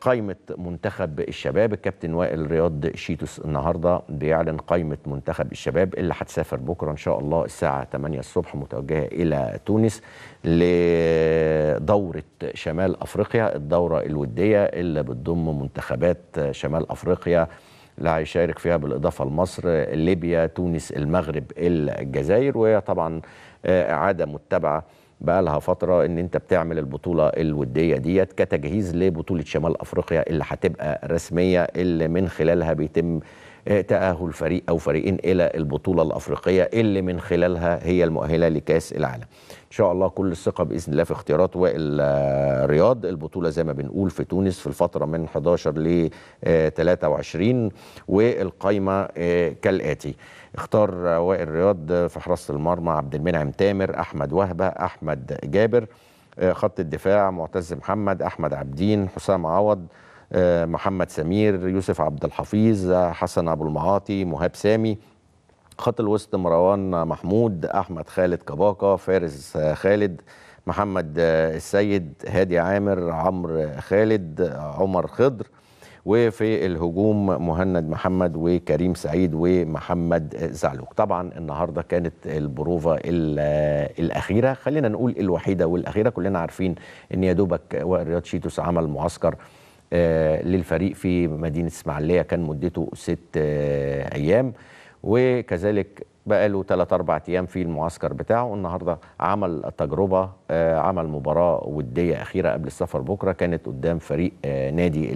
قائمة منتخب الشباب الكابتن وائل رياض شيتوس النهاردة بيعلن قائمة منتخب الشباب اللي هتسافر بكرة إن شاء الله الساعة 8 الصبح متوجهة إلى تونس لدورة شمال أفريقيا الدورة الودية اللي بتضم منتخبات شمال أفريقيا اللي هيشارك فيها بالإضافة لمصر ليبيا تونس المغرب الجزائر وهي طبعا إعادة آه، متبعة بقى لها فتره ان انت بتعمل البطوله الوديه ديت كتجهيز لبطوله شمال افريقيا اللي هتبقى رسميه اللي من خلالها بيتم آه، تأهل فريق أو فريقين إلى البطولة الأفريقية اللي من خلالها هي المؤهلة لكأس العالم إن شاء الله كل الثقة بإذن الله في اختيارات وائل رياض البطولة زي ما بنقول في تونس في الفترة من 11 ل 23 آه، والقايمة آه، كالآتي اختار وائل رياض في حراسة المرمى عبد المنعم تامر أحمد وهبة أحمد جابر خط الدفاع معتز محمد أحمد عبدين حسام عوض آه، محمد سمير يوسف عبد الحفيظ حسن ابو المعاطي مهاب سامي خط الوسط مروان محمود احمد خالد كباكا فارس خالد محمد آه، السيد هادي عامر عمرو خالد عمر خضر وفي الهجوم مهند محمد وكريم سعيد ومحمد زعلوك طبعا النهارده كانت البروفة الاخيره خلينا نقول الوحيده والاخيره كلنا عارفين ان يا دوبك وائل رياض شيتوس عمل معسكر آه، للفريق في مدينه اسماعيليه كان مدته ست آه، ايام وكذلك بقى له ثلاث أربع ايام في المعسكر بتاعه النهارده عمل تجربة آه، عمل مباراه وديه اخيره قبل السفر بكره كانت قدام فريق نادي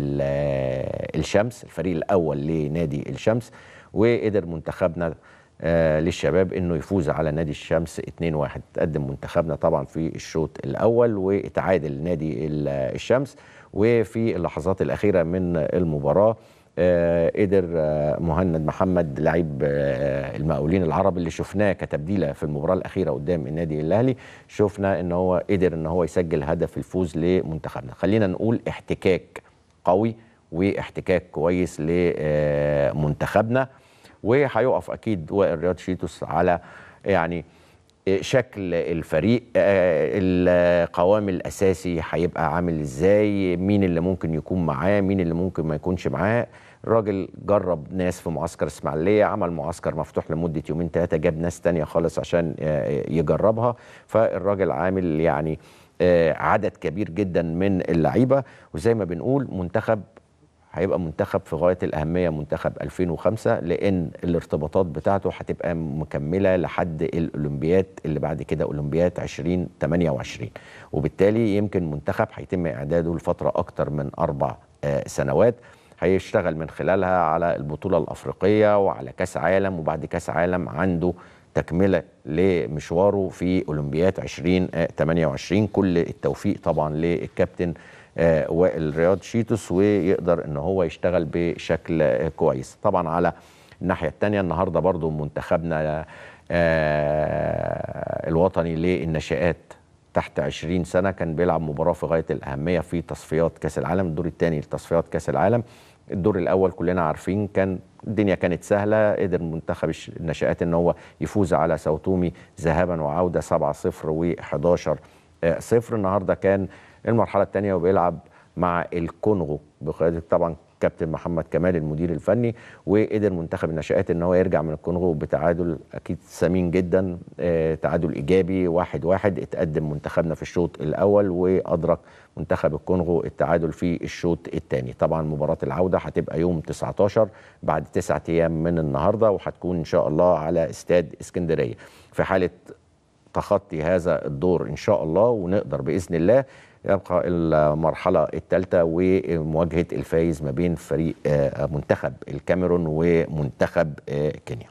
الشمس الفريق الاول لنادي الشمس وقدر منتخبنا آه، للشباب انه يفوز على نادي الشمس 2-1 تقدم منتخبنا طبعا في الشوط الاول واتعادل نادي الشمس وفي اللحظات الاخيره من المباراه آه، قدر آه، مهند محمد لعيب المقاولين العرب اللي شفناه كتبديله في المباراه الاخيره قدام النادي الاهلي شفنا ان هو قدر ان هو يسجل هدف الفوز لمنتخبنا خلينا نقول احتكاك قوي واحتكاك كويس لمنتخبنا وهيقف اكيد وائل رياض شيتوس على يعني شكل الفريق آه، القوام الاساسي هيبقى عامل ازاي مين اللي ممكن يكون معاه مين اللي ممكن ما يكونش معاه راجل جرب ناس في معسكر اسماعيليه عمل معسكر مفتوح لمده يومين ثلاثه جاب ناس تانية خالص عشان آه، يجربها فالراجل عامل يعني آه، عدد كبير جدا من اللعيبه وزي ما بنقول منتخب هيبقى منتخب في غايه الاهميه منتخب 2005 لان الارتباطات بتاعته هتبقى مكمله لحد الاولمبياد اللي بعد كده اولمبياد 2028 وبالتالي يمكن منتخب هيتم اعداده لفتره اكتر من اربع آه، سنوات هيشتغل من خلالها على البطوله الافريقيه وعلى كاس عالم وبعد كاس عالم عنده تكمله لمشواره في اولمبياد 2028 آه، كل التوفيق طبعا للكابتن آه، وائل رياض شيتوس ويقدر ان هو يشتغل بشكل كويس طبعا على الناحيه الثانيه النهارده برضو منتخبنا آه، الوطني للنشئات تحت 20 سنه كان بيلعب مباراه في غايه الاهميه في تصفيات كاس العالم الدور الثاني لتصفيات كاس العالم الدور الاول كلنا عارفين كان الدنيا كانت سهله قدر منتخب النشئات ان هو يفوز على ساوتومي ذهابا وعوده 7-0 و 11 0 النهارده كان المرحله الثانيه وبيلعب مع الكونغو بقياده طبعا كابتن محمد كمال المدير الفني وقدر منتخب الناشئات ان هو يرجع من الكونغو بتعادل اكيد ثمين جدا آه، تعادل ايجابي واحد واحد اتقدم منتخبنا في الشوط الاول وادرك منتخب الكونغو التعادل في الشوط الثاني طبعا مباراه العوده هتبقى يوم 19 بعد تسعة ايام من النهارده وهتكون ان شاء الله على استاد اسكندريه في حاله تخطي هذا الدور ان شاء الله ونقدر باذن الله يبقى المرحلة الثالثة ومواجهة الفايز ما بين فريق آه، منتخب الكاميرون ومنتخب آه، كينيا